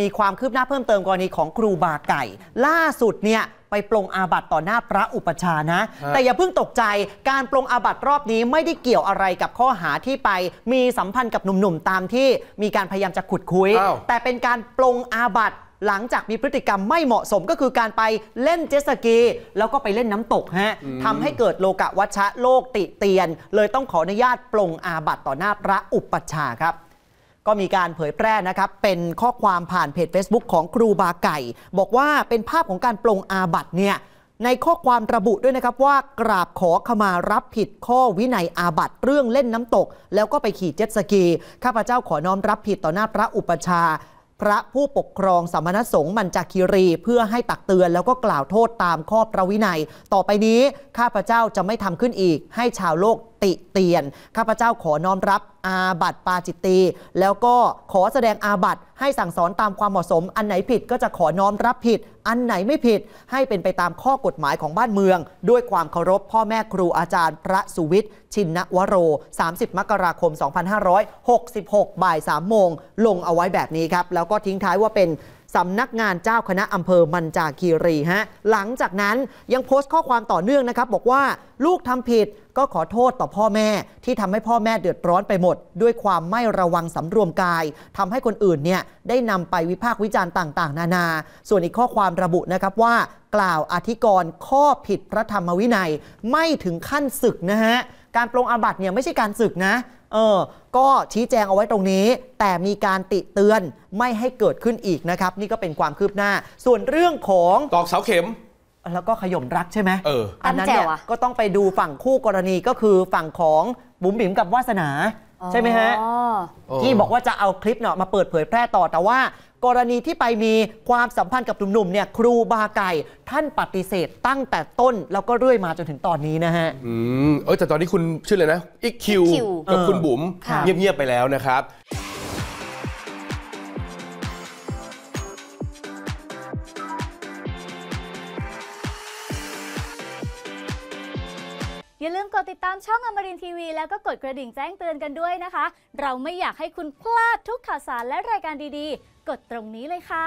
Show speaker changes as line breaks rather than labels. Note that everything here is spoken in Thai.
มีความคืบหน้าเพิ่มเติมกรณีของครูบาไก่ ล่าสุดเนี่ยไปปรงอาบัติต่อหน้าพระอุปชานะ แต่อย่าเพิ่งตกใจการปรงอาบัติรอบนี้ไม่ได้เกี่ยวอะไรกับข้อหาที่ไป มีสัมพันธ์กับหนุ่ม ๆ ตามที่มีการพยายามจะขุดคุย แต่เป็นการปรงอาบัติหลังจากมีพฤติกรรมไม่เหมาะสมก็คือการไปเล่นเจสกี แล้วก็ไปเล่นน้ำตกฮะทำให้เกิดโลกะวัชชะโลกติเตียน เลยต้องขออนุญาตปรงอาบัติต่อหน้าพระอุปชาครับก็มีการเผยแพร่นะครับ เป็นข้อความผ่านเพจ Facebook ของครูบาไก่ บอกว่าเป็นภาพของการปลงอาบัตเนี่ยในข้อความระบุด้วยนะครับว่ากราบขอขมารับผิดข้อวินัยอาบัตเรื่องเล่นน้ำตก แล้วก็ไปขี่เจ็ตสกี ข้าพเจ้าขอน้อมรับผิดต่อหน้าพระอุปชาพระผู้ปกครองสมณสงฆ์มันจักคีรี เพื่อให้ตักเตือน แล้วก็กล่าวโทษตามข้อพระวินัย ต่อไปนี้ข้าพเจ้าจะไม่ทำขึ้นอีก ให้ชาวโลกติเตียนข้าพเจ้าขอน้อมรับอาบัติปาจิตตีแล้วก็ขอแสดงอาบัติ ให้สั่งสอนตามความเหมาะสมอันไหนผิดก็จะขอน้อมรับผิดอันไหนไม่ผิดให้เป็นไปตามข้อกฎหมายของบ้านเมือง ด้วยความเคารพพ่อแม่ครูอาจารย์พระสุวิทย์ชินนวโร 30 มกราคม 2566บ่าย3โมง ลงเอาไว้แบบนี้ครับ แล้วก็ทิ้งท้ายว่าเป็นสำนักงานเจ้าคณะอำเภอมันจาคีรีฮะหลังจากนั้นยังโพสต์ข้อความต่อเนื่องนะครับบอกว่า ลูกทำผิดก็ขอโทษต่อพ่อแม่ที่ทำให้พ่อแม่เดือดร้อนไปหมด ด้วยความไม่ระวังสำรวมกายทำให้คนอื่นเนี่ยได้นำไปวิพากษ์วิจารณ์ต่างๆ นานา ส่วนอีกข้อความระบุนะครับว่า กล่าวอธิกรณ์ข้อผิดพระธรรมวินัย ไม่ถึงขั้นศึกนะฮะการปรงอาบัติเนี่ยไม่ใช่การศึกนะเออ ก็ชี้แจงเอาไว้ตรงนี้ แต่มีการติเตือนไม่ให้เกิดขึ้นอีกนะครับ นี่ก็เป็นความคืบหน้า ส่วนเรื่องของตอกเสาเข็ม แล้วก็ขย่มรักใช่ไหมเอออันนั้นเนี่ยก็ต้องไปดูฝั่งคู่กรณีก็คือฝั่งของบุ๋มบิ๋มกับวาสนา ใช่ไหมฮะที่บอกว่าจะเอาคลิปเนาะมาเปิดเผยแพร่ต่อแต่ว่ากรณีที่ไปมีความสัมพันธ์กับหนุ่มๆเนี่ยครูบาไก่ ท่านปฏิเสธตั้งแต่ต้น แล้วก็เรื่อยมาจนถึงตอนนี้นะฮะ อืมเออแต่ตอนนี้คุณชื่ออะไรนะอิกคิวกับคุณบุ๋มเงียบๆ ไปแล้วนะครับอย่าลืมกดติดตามช่องอมรินทีวี แล้วก็กดกระดิ่งแจ้งเตือนกันด้วยนะคะ เราไม่อยากให้คุณพลาดทุกข่าวสารและรายการดีๆ กดตรงนี้เลยค่ะ